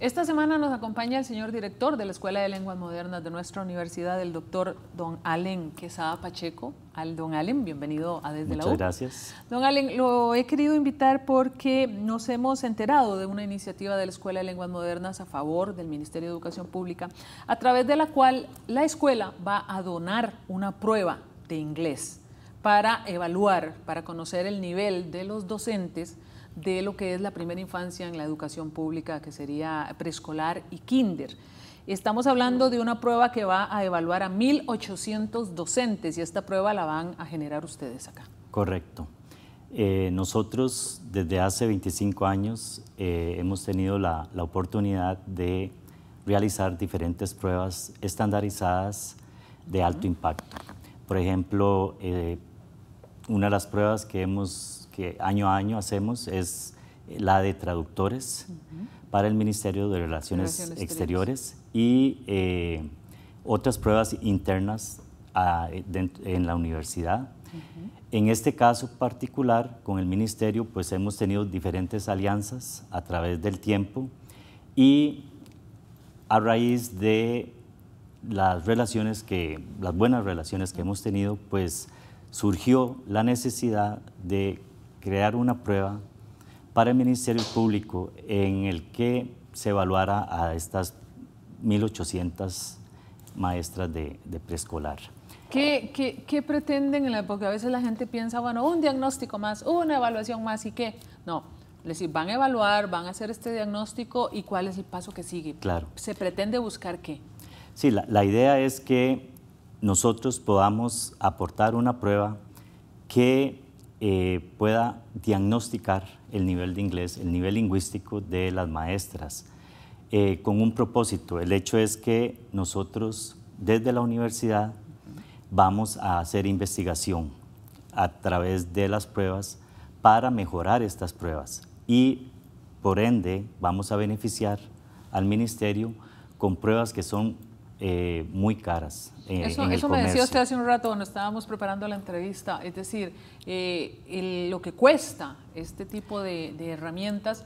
Esta semana nos acompaña el señor director de la Escuela de Lenguas Modernas de nuestra universidad, el doctor don Allen Quesada Pacheco. Al don Allen, bienvenido a Desde la U. Muchas gracias. Don Allen, lo he querido invitar porque nos hemos enterado de una iniciativa de la Escuela de Lenguas Modernas a favor del Ministerio de Educación Pública, a través de la cual la escuela va a donar una prueba de inglés para evaluar, para conocer el nivel de los docentes de lo que es la primera infancia en la educación pública, que sería preescolar y kinder. Estamos hablando de una prueba que va a evaluar a 1.800 docentes y esta prueba la van a generar ustedes acá. Correcto. Eh, nosotros desde hace 25 años eh, hemos tenido la, oportunidad de realizar diferentes pruebas estandarizadas de alto impacto. Por ejemplo, eh, una de las pruebas que, hemos, que año a año hacemos es la de traductores para el Ministerio de Relaciones, Exteriores y eh, otras pruebas internas ah, en la universidad. En este caso particular, con el Ministerio, pues hemos tenido diferentes alianzas a través del tiempo y a raíz de las relaciones que, las buenas relaciones que hemos tenido, pues surgió la necesidad de crear una prueba para el Ministerio Público en el que se evaluara a estas 1.800 maestras de, preescolar. ¿Qué, ¿Qué, pretenden la Porque a veces la gente piensa, bueno, un diagnóstico más, una evaluación más y qué. No, les van a evaluar, van a hacer este diagnóstico y cuál es el paso que sigue. Claro. ¿Se pretende buscar qué? Sí, la, la idea es que nosotros podamos aportar una prueba que eh, pueda diagnosticar el nivel de inglés, el nivel lingüístico de las maestras, eh, con un propósito. El hecho es que nosotros desde la universidad vamos a hacer investigación a través de las pruebas para mejorar estas pruebas y por ende vamos a beneficiar al ministerio con pruebas que son eh, muy caras. Eh, eso, me decía usted hace un rato cuando estábamos preparando la entrevista, es decir, eh, lo que cuesta este tipo de, herramientas,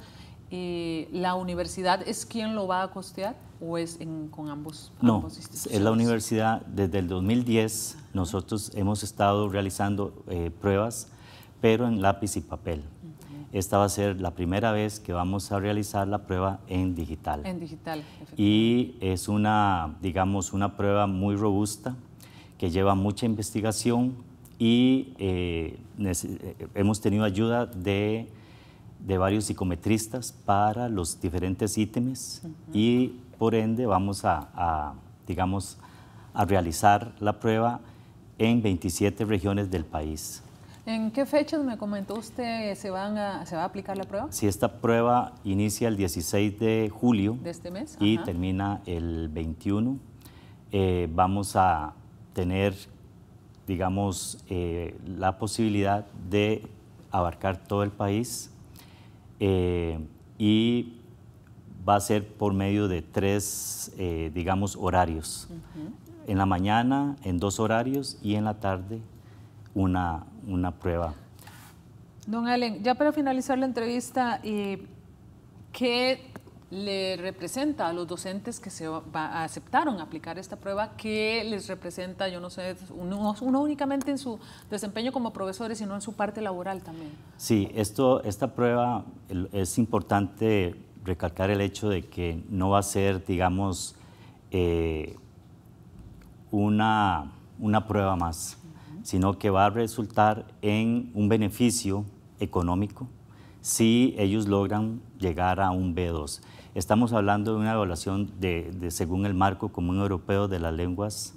¿la universidad es quien lo va a costear o es con ambos? No, es la universidad. Desde el 2010 nosotros hemos estado realizando pruebas, pero en lápiz y papel. Esta va a ser la primera vez que vamos a realizar la prueba en digital. En digital. Y es una, digamos, una prueba muy robusta que lleva mucha investigación y eh, eh, hemos tenido ayuda de, de, varios psicometristas para los diferentes ítems y por ende vamos a, a, digamos, a realizar la prueba en 27 regiones del país. ¿En qué fechas me comentó usted se, van a, se va a aplicar la prueba? Si esta prueba inicia el 16 de julio. De este mes. Y termina el 21. Eh, vamos a tener, digamos, eh, la posibilidad de abarcar todo el país eh, y va a ser por medio de tres, digamos, horarios. En la mañana, en dos horarios y en la tarde, una una prueba. Don Allen, ya para finalizar la entrevista, eh, ¿qué le representa a los docentes que se aceptaron aplicar esta prueba? ¿Qué les representa, yo no sé, uno, únicamente en su desempeño como profesores, sino en su parte laboral también? Sí, esto, esta prueba es importante recalcar el hecho de que no va a ser, digamos, eh, una prueba más sino que va a resultar en un beneficio económico si ellos logran llegar a un B2. Estamos hablando de una evaluación de, según el marco común europeo de las lenguas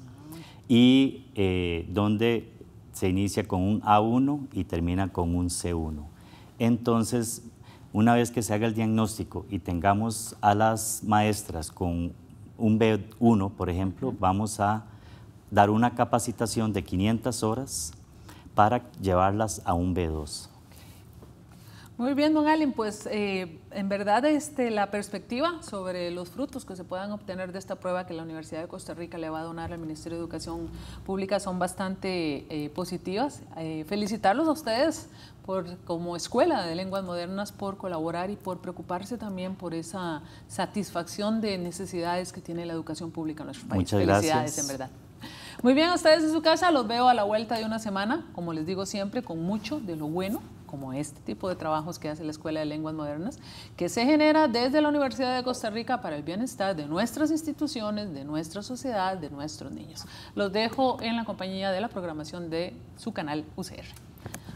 y eh, donde se inicia con un A1 y termina con un C1. Entonces, una vez que se haga el diagnóstico y tengamos a las maestras con un B1, por ejemplo, vamos a dar una capacitación de 500 horas para llevarlas a un B2. Muy bien, don Allen, pues eh, en verdad este, la perspectiva sobre los frutos que se puedan obtener de esta prueba que la Universidad de Costa Rica le va a donar al Ministerio de Educación Pública son bastante eh, positivas. Eh, felicitarlos a ustedes por, como escuela de lenguas modernas por colaborar y por preocuparse también por esa satisfacción de necesidades que tiene la educación pública en nuestro país. Muchas gracias. en verdad. Muy bien, ustedes en su casa, los veo a la vuelta de una semana, como les digo siempre, con mucho de lo bueno como este tipo de trabajos que hace la Escuela de Lenguas Modernas, que se genera desde la Universidad de Costa Rica para el bienestar de nuestras instituciones, de nuestra sociedad, de nuestros niños. Los dejo en la compañía de la programación de su canal UCR.